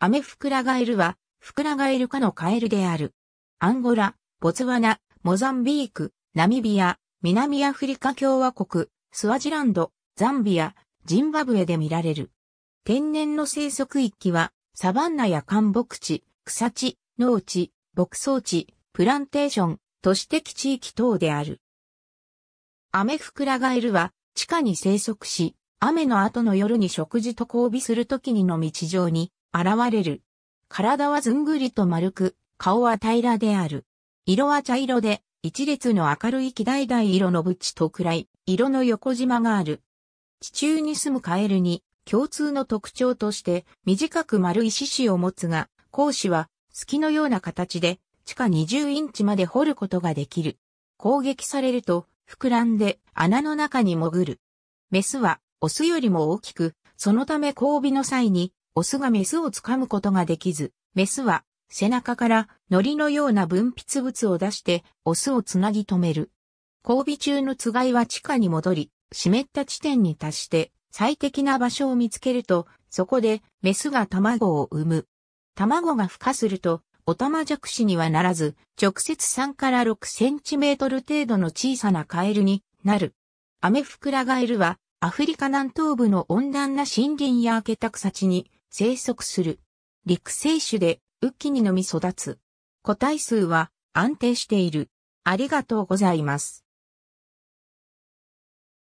アメフクラガエルは、フクラガエル科のカエルである。アンゴラ、ボツワナ、モザンビーク、ナミビア、南アフリカ共和国、スワジランド、ザンビア、ジンバブエで見られる。天然の生息域は、サバンナや干木地、草地、農地、牧草地、プランテーション、都市的地域等である。アメフクラガエルは、地下に生息し、雨の後の夜に食事と交尾するときにのみ地上に現れる。体はずんぐりと丸く、顔は平らである。色は茶色で、一列の明るい木々色の縁と暗い、色の横縞がある。地中に住むカエルに、共通の特徴として、短く丸い獅子を持つが、講師は、隙のような形で、地下20インチまで掘ることができる。攻撃されると、膨らんで穴の中に潜る。メスは、オスよりも大きく、そのため交尾の際にオスがメスを掴むことができず、メスは背中から糊のような分泌物を出して、オスをつなぎ止める。交尾中のつがいは地下に戻り、湿った地点に達して最適な場所を見つけると、そこでメスが卵を産む。卵が孵化すると、オタマジャクシにはならず、直接3から6センチメートル程度の小さなカエルになる。アメフクラガエルは、アフリカ南東部の温暖な森林や明けた草地に生息する。陸生種で、雨季にのみ育つ。個体数は安定している。ありがとうございます。